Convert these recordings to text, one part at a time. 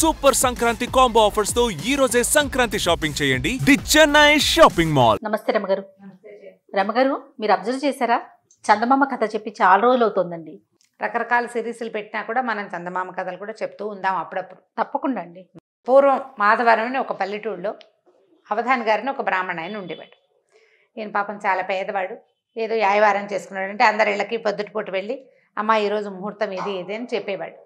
super Sankranti combo offers తో ఈ రోజే సంక్రాంతి షాపింగ్ చేయండి ది చెన్నై షాపింగ్ మాల్ నమస్తే రమగారు రమగారు మీరు అబ్జర్వ్ చేశారా చందమామ కథ చెప్పి చాలా రోజులు అవుతుందండి రకరకాల సిరీస్లు పెట్టినా కూడా మనం చందమామ కథలు కూడా చెప్తూ ఉందాం అప్పుడప్పుడు తప్పకుండా అండి పూర్వం మాధవరం ఒక పల్లెటూరులో అవధాన్ గారిని ఒక బ్రాహ్మణ ఆయన ఉండేవాడు ఈయన పాపం చాలా పేదవాడు ఏదో యాయవారం చేసుకున్నాడు అంటే అందరి ఇళ్ళకి పొద్దుటిపూట వెళ్ళి అమ్మ ఈరోజు ముహూర్తం ఇది ఇది అని చెప్పేవాడు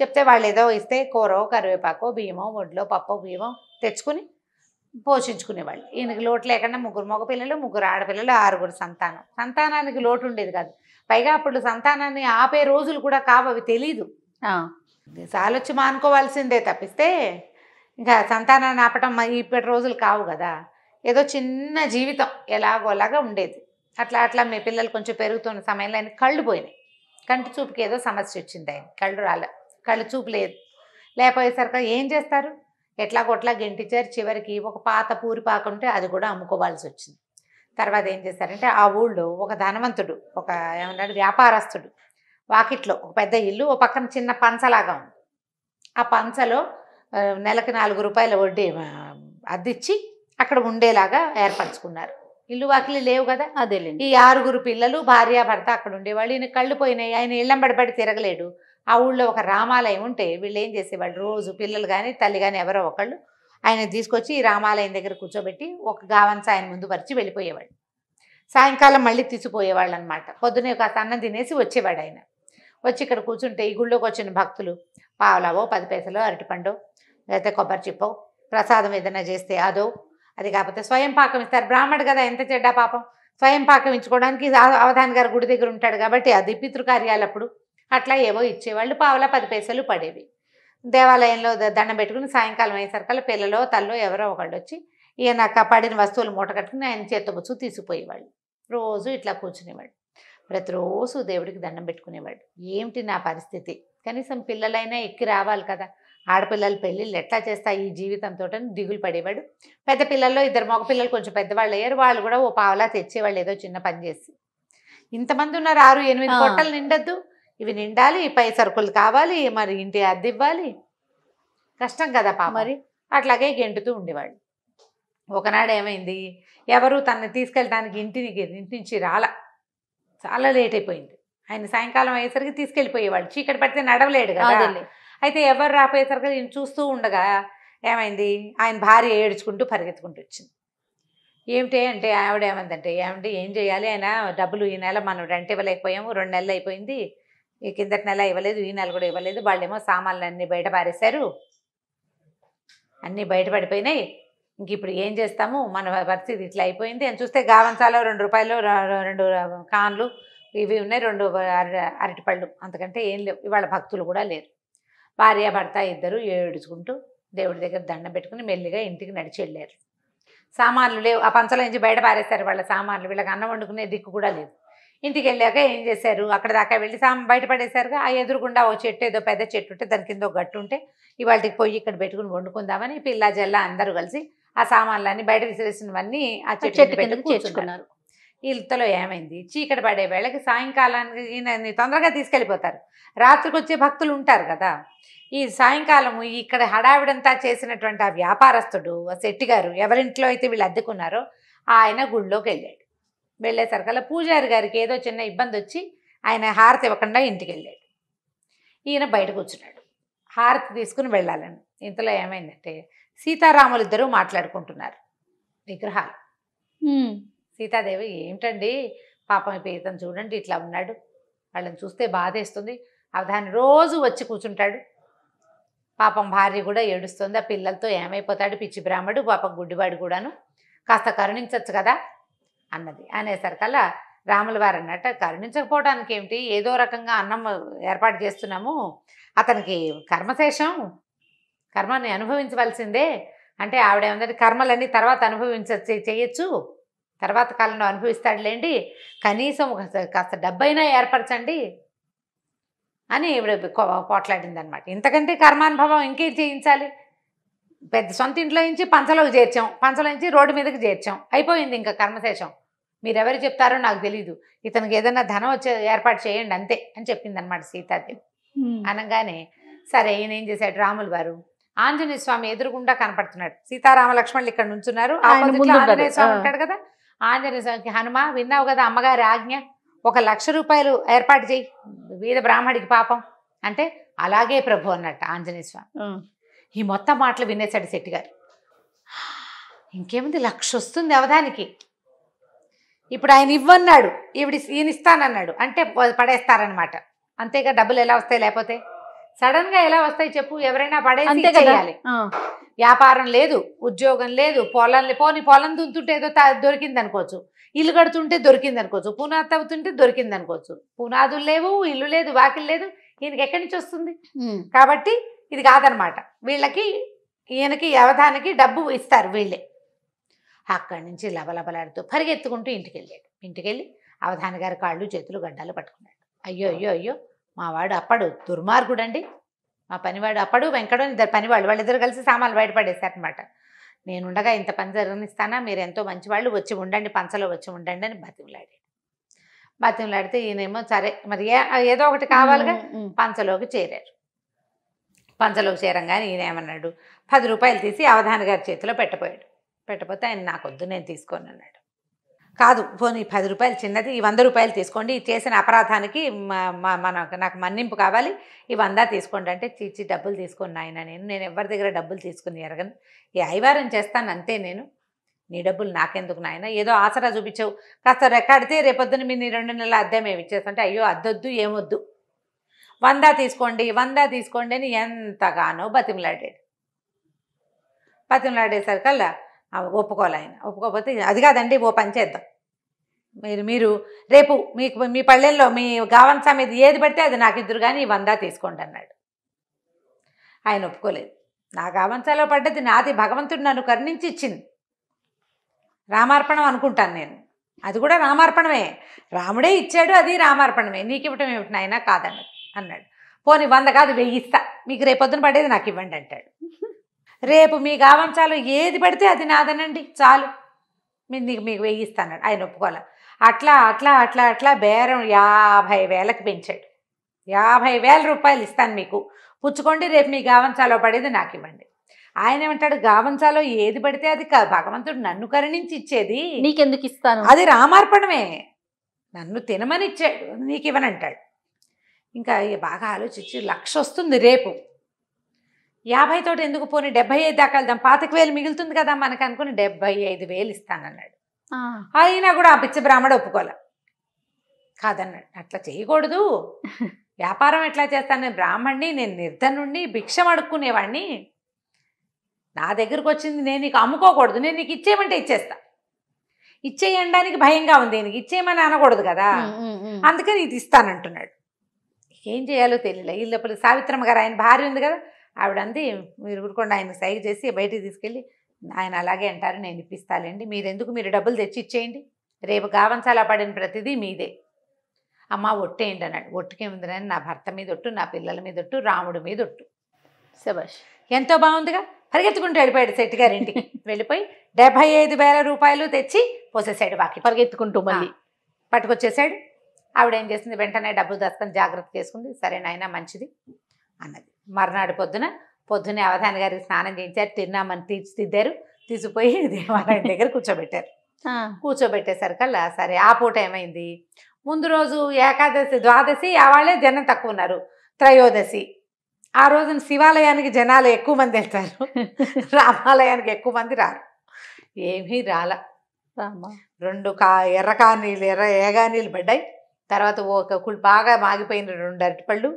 చెప్తే వాళ్ళు ఏదో ఇస్తే కూర కరివేపాకు బియ్యమో వడ్లు పప్పో బియ్యమో తెచ్చుకుని పోషించుకునేవాళ్ళు ఈయనకి లోటు లేకుండా ముగ్గురు మగపిల్లలు ముగ్గురు ఆడపిల్లలు ఆరుగురు సంతానం సంతానానికి లోటు ఉండేది కాదు పైగా అప్పుడు సంతానాన్ని ఆపే రోజులు కూడా కావవి తెలీదు సాలొచ్చి మానుకోవాల్సిందే తప్పిస్తే ఇంకా సంతానాన్ని ఆపటం ఇప్పటి రోజులు కావు కదా ఏదో చిన్న జీవితం ఎలాగోలాగా ఉండేది అట్లా అట్లా మీ పిల్లలు కొంచెం పెరుగుతున్న సమయంలో ఆయన కళ్ళు పోయినాయి కంటి చూపుకి ఏదో సమస్య వచ్చింది ఆయన కళ్ళు రాలే కళ్ళు చూపు లేదు లేకపోయేసరికి ఏం చేస్తారు ఎట్లా కొట్లా గెంటిచ్చారు చివరికి ఒక పాత పూరి పాకుంటే అది కూడా అమ్ముకోవాల్సి వచ్చింది తర్వాత ఏం చేస్తారంటే ఆ ఊళ్ళో ఒక ధనవంతుడు ఒక ఏమన్నాడు వ్యాపారస్తుడు వాకిట్లో ఒక పెద్ద ఇల్లు ఒక పక్కన చిన్న పంచలాగా ఉంది ఆ పంచలో నెలకు నాలుగు రూపాయల వడ్డీ అద్దిచ్చి అక్కడ ఉండేలాగా ఏర్పరచుకున్నారు ఇల్లు వాకిలి లేవు కదా అదే ఈ ఆరుగురు పిల్లలు భార్య భర్త అక్కడ ఉండేవాళ్ళు ఈయన కళ్ళు పోయినాయి ఆయన ఇళ్ళంబడిపడి తిరగలేడు ఆ ఊళ్ళో ఒక రామాలయం ఉంటే వీళ్ళు ఏం చేసేవాళ్ళు రోజు పిల్లలు కానీ తల్లి కానీ ఎవరో ఒకళ్ళు ఆయన తీసుకొచ్చి ఈ రామాలయం దగ్గర కూర్చోబెట్టి ఒక గావంచ ఆయన ముందు పరిచి వెళ్ళిపోయేవాడు సాయంకాలం మళ్ళీ తీసిపోయేవాళ్ళు అనమాట పొద్దునే కాస్త అన్నం తినేసి వచ్చేవాడు ఆయన వచ్చి ఇక్కడ కూర్చుంటే ఈ గుళ్ళోకి వచ్చిన భక్తులు పావులావో పది పైసలో అరటిపండు లేకపోతే కొబ్బరి చిప్పో ప్రసాదం ఏదైనా చేస్తే అదో అది కాకపోతే స్వయం పాకం ఇస్తారు బ్రాహ్మడు కదా ఎంత చెడ్డా పాపం స్వయం పాకం ఇచ్చుకోవడానికి అవధాన్ గారు గుడి దగ్గర ఉంటాడు కాబట్టి అది పితృకార్యాలప్పుడు అట్లా ఏవో ఇచ్చేవాళ్ళు పావలా పది పైసలు పడేవి దేవాలయంలో దండం పెట్టుకుని సాయంకాలం అయ్యేసరికల్లా పిల్లలో తల్లో ఎవరో ఒకళ్ళు వచ్చి ఈయన పడిన వస్తువులు మూట కట్టుకుని ఆయన చేతబుచ్చు తీసిపోయేవాళ్ళు రోజు ఇట్లా కూర్చునేవాడు ప్రతిరోజు దేవుడికి దండం పెట్టుకునేవాడు ఏమిటి నా పరిస్థితి కనీసం పిల్లలైనా ఎక్కి రావాలి కదా ఆడపిల్లలు పెళ్ళిళ్ళు ఎట్లా చేస్తా ఈ జీవితంతో దిగులు పడేవాడు పెద్ద పిల్లల్లో ఇద్దరు మగ పిల్లలు కొంచెం పెద్దవాళ్ళు అయ్యారు వాళ్ళు కూడా ఓ పావలా తెచ్చేవాళ్ళు ఏదో చిన్న పని చేసి ఇంతమంది ఉన్నారు ఆరు ఎనిమిది పొట్టలు నిండద్దు ఇవి నిండాలి పై సరుకులు కావాలి మరి ఇంటి అద్దె ఇవ్వాలి కష్టం కదా పాప మరి అట్లాగే గెంటుతూ ఉండేవాళ్ళు ఒకనాడు ఏమైంది ఎవరు తనని తీసుకెళ్ళడానికి ఇంటిని ఇంటి నుంచి రాల చాలా లేట్ అయిపోయింది ఆయన సాయంకాలం అయ్యేసరికి తీసుకెళ్ళిపోయేవాళ్ళు చీకటి పడితే నడవలేడు కదా అయితే ఎవరు రాపోయేసరికి నేను చూస్తూ ఉండగా ఏమైంది ఆయన భార్య ఏడ్చుకుంటూ పరిగెత్తుకుంటూ వచ్చింది ఏమిటి అంటే ఆవిడ ఏమందంటే ఏమంటే ఏం చేయాలి ఆయన డబ్బులు ఈ నెల మనం రెంట్ ఇవ్వలేకపోయాము రెండు నెలలు అయిపోయింది కిందటి నెల ఇవ్వలేదు ఈ నెల కూడా ఇవ్వలేదు వాళ్ళు ఏమో సామాన్లు అన్నీ బయట పారేశారు అన్నీ బయటపడిపోయినాయి ఇంక ఇప్పుడు ఏం చేస్తాము మన పరిస్థితి ఇట్లా అయిపోయింది అని చూస్తే గావంచాలో రెండు రూపాయలు రెండు కాన్లు ఇవి ఉన్నాయి రెండు అరటిపళ్ళు అంతకంటే ఏం లేవు ఇవాళ భక్తులు కూడా లేరు భార్య భర్త ఇద్దరు ఏడుచుకుంటూ దేవుడి దగ్గర దండం పెట్టుకుని మెల్లిగా ఇంటికి నడిచి వెళ్ళారు సామాన్లు లేవు ఆ పంచలో నుంచి బయట పారేస్తారు వాళ్ళ సామాన్లు వీళ్ళకి అన్నం వండుకునే దిక్కు కూడా లేదు ఇంటికి వెళ్ళాక ఏం చేశారు అక్కడ దాకా వెళ్ళి బయటపడేసారుగా ఆ ఎదురుగుండా ఓ చెట్టు ఏదో పెద్ద చెట్టు ఉంటే దాని కింద ఒక గట్టు ఉంటే ఇవాళకి పోయి ఇక్కడ పెట్టుకుని వండుకుందామని పిల్ల జల్ల అందరూ కలిసి ఆ సామాన్లన్నీ బయట విసిరేసినవన్నీ ఆ చెట్టు పెట్టుకుని వీళ్ళతో ఏమైంది చీకటి పడే వేళకి సాయంకాలానికి తొందరగా తీసుకెళ్ళిపోతారు రాత్రికి వచ్చే భక్తులు ఉంటారు కదా ఈ సాయంకాలము ఇక్కడ హడావిడంతా చేసినటువంటి ఆ వ్యాపారస్తుడు ఆ శెట్టి గారు ఎవరింట్లో అయితే వీళ్ళు అద్దెకున్నారో ఆయన గుళ్ళోకి వెళ్ళాడు వెళ్ళేసరికల్లా పూజారి గారికి ఏదో చిన్న ఇబ్బంది వచ్చి ఆయన హారతి ఇవ్వకుండా ఇంటికి వెళ్ళాడు ఈయన బయట కూర్చున్నాడు హారతి తీసుకుని వెళ్ళాలని ఇంతలో ఏమైందంటే సీతారాములు ఇద్దరూ మాట్లాడుకుంటున్నారు విగ్రహాలు సీతాదేవి ఏమిటండి పాపం పీతం చూడండి ఇట్లా ఉన్నాడు వాళ్ళని చూస్తే బాధేస్తుంది అవధాని రోజు వచ్చి కూర్చుంటాడు పాపం భార్య కూడా ఏడుస్తుంది ఆ పిల్లలతో ఏమైపోతాడు పిచ్చి బ్రాహ్మడు పాపం గుడ్డివాడు కూడాను కాస్త కరుణించవచ్చు కదా అన్నది అనేసరికల్లా రాముల వారు అన్నట్టు కరుణించకపోవడానికి ఏమిటి ఏదో రకంగా అన్నం ఏర్పాటు చేస్తున్నాము అతనికి కర్మశేషం కర్మని అనుభవించవలసిందే అంటే ఆవిడ ఏమంటే కర్మలన్నీ తర్వాత అనుభవించ చేయొచ్చు తర్వాత కాలంలో అనుభవిస్తాడులేండి కనీసం కాస్త డబ్బైనా ఏర్పరచండి అని ఇవిడ పోట్లాడింది అనమాట ఇంతకంటే కర్మానుభవం ఇంకేం చేయించాలి పెద్ద సొంత ఇంట్లో నుంచి పంచలోకి చేర్చాం పంచలో నుంచి రోడ్డు మీదకి చేర్చాం అయిపోయింది ఇంకా కర్మశేషం మీరెవరు చెప్తారో నాకు తెలీదు ఇతనికి ఏదైనా ధనం వచ్చే ఏర్పాటు చేయండి అంతే అని చెప్పింది అనమాట సీతాదేవి అనగానే సరే ఈయన ఏం చేశాడు రాములు వారు ఆంజనేయ స్వామి ఎదురుగుండా కనపడుతున్నాడు సీతారామ లక్ష్మణులు ఇక్కడ నుంచున్నారు ఆంజనేయ స్వామి ఉంటాడు కదా ఆంజనేయ స్వామికి హనుమ విన్నావు కదా అమ్మగారి ఆజ్ఞ ఒక లక్ష రూపాయలు ఏర్పాటు చేయి వీధ బ్రాహ్మడికి పాపం అంటే అలాగే ప్రభు అన్నట్టు ఆంజనేయ స్వామి ఈ మొత్తం మాటలు వినేశాడు శెట్టి గారు ఇంకేముంది లక్ష వస్తుంది అవధానికి ఇప్పుడు ఆయన ఇవ్వన్నాడు ఈవిడి ఈయన ఇస్తానన్నాడు అంటే పడేస్తారనమాట అంతేగా డబ్బులు ఎలా వస్తాయి లేకపోతే సడన్ గా ఎలా వస్తాయి చెప్పు ఎవరైనా పడేసి చేయాలి వ్యాపారం లేదు ఉద్యోగం లేదు పొలం పోనీ పొలం దుంతుంటే ఏదో దొరికింది అనుకోవచ్చు ఇల్లు కడుతుంటే దొరికింది అనుకోవచ్చు పునాది తవ్వుతుంటే దొరికింది అనుకోవచ్చు పునాదులు లేవు ఇల్లు లేదు వాకిలు లేదు ఈయనకి ఎక్కడి నుంచి వస్తుంది కాబట్టి ఇది కాదనమాట వీళ్ళకి ఈయనకి యవధానికి డబ్బు ఇస్తారు వీళ్ళే అక్కడి నుంచి లబలబలాడుతూ పరిగెత్తుకుంటూ ఇంటికి వెళ్ళాడు ఇంటికి వెళ్ళి అవధాన గారి కాళ్ళు చేతులు గడ్డాలు పట్టుకున్నాడు అయ్యో అయ్యో అయ్యో మావాడు అప్పడు దుర్మార్గుడు అండి మా పనివాడు అప్పడు వెంకడు ఇద్దరు పనివాళ్ళు వాళ్ళిద్దరు కలిసి సామాన్లు బయటపడేశారనమాట నేనుండగా ఇంత పని జరిగిస్తానా మీరు ఎంతో మంచివాళ్ళు వచ్చి ఉండండి పంచలో వచ్చి ఉండండి అని బతిమలాడాడు బతిమలాడితే ఈయనేమో సరే మరి ఏదో ఒకటి కావాలిగా పంచలోకి చేరారు పంచలో చేరంగానే ఈయన ఏమన్నాడు పది రూపాయలు తీసి అవధాన గారి చేతిలో పెట్టపోయాడు పెట్టపోతే ఆయన నాకొద్దు నేను తీసుకోను అన్నాడు కాదు పోనీ పది రూపాయలు చిన్నది ఈ వంద రూపాయలు తీసుకోండి చేసిన అపరాధానికి మన నాకు మన్నింపు కావాలి ఈ వంద తీసుకోండి అంటే చీచి డబ్బులు తీసుకున్నా ఆయన నేను నేను ఎవరి దగ్గర డబ్బులు తీసుకుని ఎరగను ఈ ఐవారం చేస్తాను అంతే నేను నీ డబ్బులు నాకెందుకు నాయన ఏదో ఆసరా చూపించావు కాస్త రెక్కాడితే రేపొద్దున మీ నీ రెండు నెలల అద్దె మేము ఇచ్చేస్తుంటే అయ్యో అద్దొద్దు ఏమొద్దు వంద తీసుకోండి వంద తీసుకోండి అని ఎంతగానో బతిమలాడాడు బతిమలాడేసరికల్లా ఒప్పుకోవాలి ఆయన ఒప్పుకోకపోతే అది కాదండి ఓ పని చేద్దాం మీరు మీరు రేపు మీకు మీ పల్లెల్లో మీ గావన్ సమేది ఏది పడితే అది నాకు ఇద్దరు కానీ వంద తీసుకోండి అన్నాడు ఆయన ఒప్పుకోలేదు నా గావంచాలో పడ్డది నాది భగవంతుడు నన్ను కరుణించి ఇచ్చింది రామార్పణం అనుకుంటాను నేను అది కూడా రామార్పణమే రాముడే ఇచ్చాడు అది రామార్పణమే నీకు ఇవ్వటం ఏమిటి నాయన కాదన్నది అన్నాడు పోనీ వంద కాదు వెయ్యిస్తా మీకు రేపు పొద్దున పడేది నాకు ఇవ్వండి అంటాడు రేపు మీ గావంచాలు ఏది పడితే అది నాదనండి చాలు మీకు మీకు వెయ్యిస్తా అన్నాడు ఆయన ఒప్పుకోవాలి అట్లా అట్లా అట్లా అట్లా బేరం యాభై వేలకు పెంచాడు యాభై వేల రూపాయలు ఇస్తాను మీకు పుచ్చుకోండి రేపు మీ గావంచాలో పడేది నాకు ఇవ్వండి ఆయన ఏమంటాడు గావంచాలో ఏది పడితే అది భగవంతుడు నన్ను కరుణించి ఇచ్చేది నీకెందుకు ఇస్తాను అది రామార్పణమే నన్ను తినమని ఇచ్చాడు నీకు ఇవ్వనంటాడు ఇంకా బాగా ఆలోచించి లక్ష వస్తుంది రేపు యాభై తోటి ఎందుకు పోనీ డెబ్బై ఐదు దాకా వెళ్దాం పాతిక వేలు మిగులుతుంది కదా మనకు అనుకుని డెబ్బై ఐదు వేలు ఇస్తానన్నాడు అయినా కూడా ఆ పిచ్చి బ్రాహ్మడు ఒప్పుకోలే కాదన్నాడు అట్లా చేయకూడదు వ్యాపారం ఎట్లా చేస్తాను బ్రాహ్మణ్ణి నేను నిర్ధనుణ్ణి భిక్షం అడుక్కునేవాడిని నా దగ్గరకు వచ్చింది నేను నీకు అమ్ముకోకూడదు నేను నీకు ఇచ్చేయమంటే ఇచ్చేస్తా ఇచ్చేయడానికి భయంగా ఉంది నీకు ఇచ్చేయమని అనకూడదు కదా అందుకని ఇది ఇస్తానంటున్నాడు ఏం చేయాలో తెలియలే వీళ్ళప్పుడు సావిత్రమ్మ గారు ఆయన భార్య ఉంది కదా ఆవిడ అంది మీరు ఊరుకోండి ఆయన సైగ చేసి బయటికి తీసుకెళ్ళి ఆయన అలాగే అంటారు నేను ఇప్పిస్తాలేండి మీరెందుకు మీరు డబ్బులు తెచ్చి ఇచ్చేయండి రేపు గావంచాలా పడిన ప్రతిదీ మీదే అమ్మ ఒట్టేయండి అన్నాడు ఒట్టుకేముంది నా భర్త మీద ఒట్టు నా పిల్లల మీద ఒట్టు రాముడి మీద ఒట్టు శభాష్ ఎంతో బాగుందిగా పరిగెత్తుకుంటూ వెళ్ళిపోయాడు సెట్ గారింటికి వెళ్ళిపోయి డెబ్బై ఐదు వేల రూపాయలు తెచ్చి పోసేసాడు వాకి పరిగెత్తుకుంటూ మళ్ళీ పట్టుకొచ్చేసాడు ఆవిడ ఏం చేసింది వెంటనే డబ్బులు దస్తకం జాగ్రత్త చేసుకుంది సరే నాయన మంచిది అన్నది మర్నాడు పొద్దున పొద్దునే అవధాని గారికి స్నానం చేయించారు తిన్నామని తీర్చిదిద్దారు తీసిపోయి దేవాలయం దగ్గర కూర్చోబెట్టారు కూర్చోబెట్టేసరికల్లా సరే ఆ పూట ఏమైంది ముందు రోజు ఏకాదశి ద్వాదశి వాళ్ళే జనం తక్కువ ఉన్నారు త్రయోదశి ఆ రోజున శివాలయానికి జనాలు ఎక్కువ మంది వెళ్తారు రామాలయానికి ఎక్కువ మంది రారు ఏమీ రాల రెండు కా ఎర్ర కానీళ్ళు ఎర్ర ఏగానీళ్ళు పడ్డాయి తర్వాత ఒక బాగా మాగిపోయిన రెండు అరటిపళ్ళు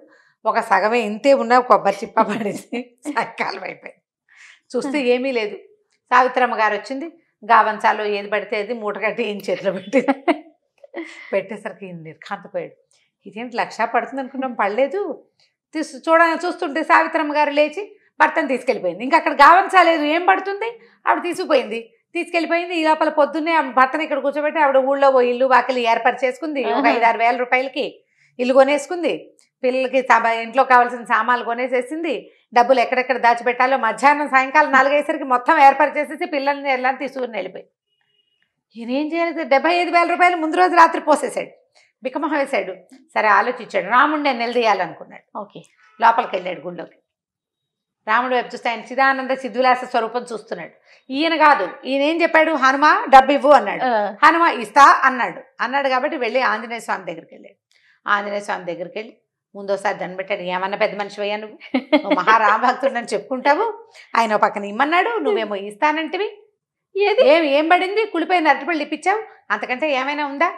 ఒక సగమే ఇంతే ఉన్నా కొబ్బరి చిప్ప పడేసి సాయంకాలం అయిపోయింది చూస్తే ఏమీ లేదు సావిత్రమ్మ గారు వచ్చింది గావంచాలో ఏది పడితే అది మూటగట్టి ఏం చేతిలో పెట్టి పెట్టేసరికి నిర్ఖాంతపోయాడు ఇదేంటి లక్ష పడుతుంది అనుకున్నాం పడలేదు తీసు చూడ చూస్తుంటే సావిత్రమ్మ గారు లేచి భర్తను తీసుకెళ్ళిపోయింది ఇంకా అక్కడ గావంచాలేదు ఏం పడుతుంది ఆవిడ తీసుకుపోయింది తీసుకెళ్ళిపోయింది ఈ లోపల పొద్దున్నే భర్తను ఇక్కడ కూర్చోబెట్టి ఆవిడ ఊళ్ళో ఓ ఇల్లు వాకిలి ఏర్పాటు చేసుకుంది ఒక ఐదారు వేల రూపాయలకి ఇల్లు కొనేసుకుంది పిల్లలకి ఇంట్లో కావాల్సిన సామాన్లు కొనేసేసింది డబ్బులు ఎక్కడెక్కడ దాచిపెట్టాలో మధ్యాహ్నం సాయంకాలం నాలుగైసరికి మొత్తం ఏర్పాటు చేసేసి పిల్లల్ని ఎలా తీసుకుని వెళ్ళిపోయి ఈయనేం చేయలేదు డెబ్బై ఐదు వేల రూపాయలు ముందు రోజు రాత్రి పోసేసాడు బికమహ వేశాడు సరే ఆలోచించాడు నేను నిలదీయాలనుకున్నాడు ఓకే లోపలికి వెళ్ళాడు గుళ్ళోకి రాముడు వైపు చూస్తే ఆయన చిదానంద సిద్ధులాస స్వరూపం చూస్తున్నాడు ఈయన కాదు ఈయన ఏం చెప్పాడు హనుమ డబ్బు ఇవ్వు అన్నాడు హనుమ ఇస్తా అన్నాడు అన్నాడు కాబట్టి వెళ్ళి ఆంజనేయ స్వామి దగ్గరికి వెళ్ళాడు ఆంజనేయ స్వామి దగ్గరికి వెళ్ళి ముందోసారి దాన్ని పెట్టాడు ఏమన్నా పెద్ద మనిషి అయ్యా నువ్వు మహారామభక్తుడు అని చెప్పుకుంటావు ఆయన పక్కన ఇమ్మన్నాడు నువ్వేమో ఇస్తానంటివి ఏది ఏం ఏం పడింది కులిపోయిన అరటిపళ్ళు ఇప్పించావు అంతకంటే ఏమైనా ఉందా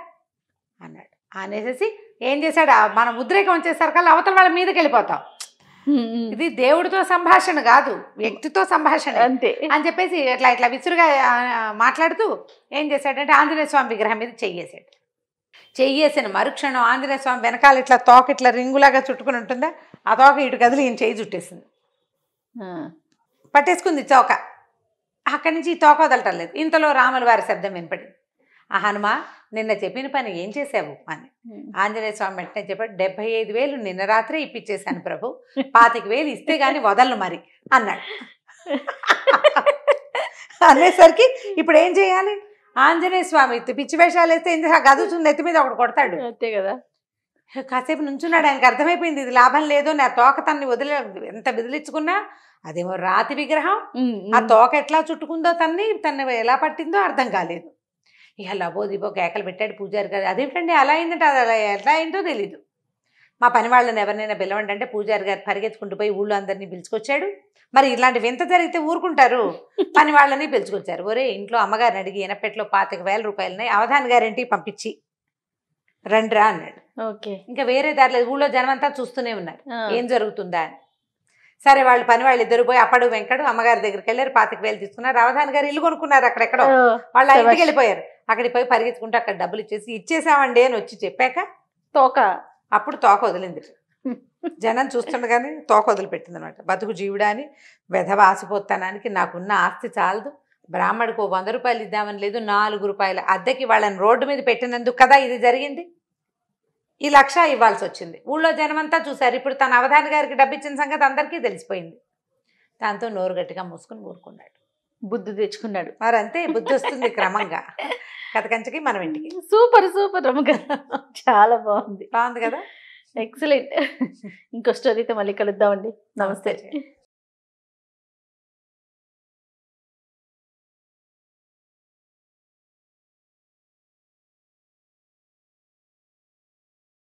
అన్నాడు అనేసేసి ఏం చేశాడు మన ముద్రేకం వచ్చేసరికల్లా అవతల వాళ్ళ మీదకి వెళ్ళిపోతావు ఇది దేవుడితో సంభాషణ కాదు వ్యక్తితో సంభాషణ అంతే అని చెప్పేసి ఇట్లా ఇట్లా విసురుగా మాట్లాడుతూ ఏం చేశాడంటే ఆంజనేయ స్వామి విగ్రహం మీద చెయ్యేసాడు చెయ్యేసిన మరుక్షణం ఆంజనేయ స్వామి వెనకాల ఇట్లా తోక ఇట్లా రింగులాగా చుట్టుకుని ఉంటుందా ఆ తోక ఇటు కదిలి ఈయన చెయ్యి చుట్టేసింది పట్టేసుకుంది తోక అక్కడి నుంచి ఈ తోక వదలటం లేదు ఇంతలో రాముల వారి శబ్దం వినపడింది ఆ హనుమ నిన్న చెప్పిన పని ఏం చేసావు అని ఆంజనేయ స్వామి వెంటనే చెప్పాడు డెబ్బై ఐదు వేలు నిన్న రాత్రే ఇప్పించేశాను ప్రభు పాతిక వేలు ఇస్తే గాని వదలను మరి అన్నాడు అనేసరికి ఇప్పుడు ఏం చేయాలి ఆంజనేయ స్వామి పిచ్చి వేషాలు వేస్తే ఏం చేసా గదుచుంది నెత్తి మీద ఒకటి కొడతాడు అంతే కదా కాసేపు నుంచున్నాడు ఆయనకు అర్థమైపోయింది ఇది లాభం లేదు నా తోక తన్ని వదిలే ఎంత విదిలించుకున్నా అదేమో రాతి విగ్రహం ఆ తోక ఎట్లా చుట్టుకుందో తన్ని తన ఎలా పట్టిందో అర్థం కాలేదు ఇక లబో దిబో కేకలు పెట్టాడు పూజారి గారు అదేమిటండి అలా అయిందంటే అది అలా ఎలా అయిందో తెలీదు మా పని వాళ్ళని ఎవరినైనా పిలవండి అంటే పూజారి గారు పరిగెత్తుకుంటూ పోయి ఊళ్ళో అందరినీ పిలుచుకొచ్చాడు మరి ఇలాంటివి ఎంత జరిగితే ఊరుకుంటారు పని వాళ్ళని పిలుచుకొచ్చారు ఒరే ఇంట్లో అమ్మగారిని అడిగి ఎనపెట్లో పాతిక వేల రూపాయలని అవధాని గారింటికి పంపించి రండి రా అన్నాడు ఓకే ఇంకా వేరే దారిలో ఊళ్ళో జనం అంతా చూస్తూనే ఉన్నారు ఏం జరుగుతుందా అని సరే వాళ్ళు పని వాళ్ళు ఇద్దరు పోయి అప్పడు వెంకడు అమ్మగారి దగ్గరికి వెళ్ళారు పాతిక వేలు తీసుకున్నారు అవధాన్ గారు ఇల్లు కొనుక్కున్నారు అక్కడెక్కడో వాళ్ళు ఇంటికి వెళ్ళిపోయారు అక్కడికి పోయి పరిగెత్తుకుంటే అక్కడ డబ్బులు ఇచ్చేసి ఇచ్చేసామండి అని వచ్చి చెప్పాక తోక అప్పుడు తోక వదిలింది జనం చూస్తుండగానే తోక వదిలిపెట్టింది అనమాట బతుకు జీవుడా అని వెధవ ఆసిపోతానానికి నాకున్న ఆస్తి చాలదు బ్రాహ్మడికి ఓ వంద రూపాయలు ఇద్దామని లేదు నాలుగు రూపాయలు అద్దెకి వాళ్ళని రోడ్డు మీద పెట్టినందుకు కదా ఇది జరిగింది ఈ లక్ష ఇవ్వాల్సి వచ్చింది ఊళ్ళో జనమంతా చూశారు ఇప్పుడు తన అవధాని గారికి డబ్బిచ్చిన సంగతి అందరికీ తెలిసిపోయింది దాంతో నోరుగట్టిగా మూసుకుని ఊరుకున్నాడు బుద్ధి తెచ్చుకున్నాడు మరి అంతే బుద్ధి వస్తుంది క్రమంగా కంచకి మనం ఇంటికి సూపర్ సూపర్ రమక చాలా బాగుంది బాగుంది కదా ఎక్సలెంట్ ఇంకో స్టోరీతో మళ్ళీ కలుద్దామండి నమస్తే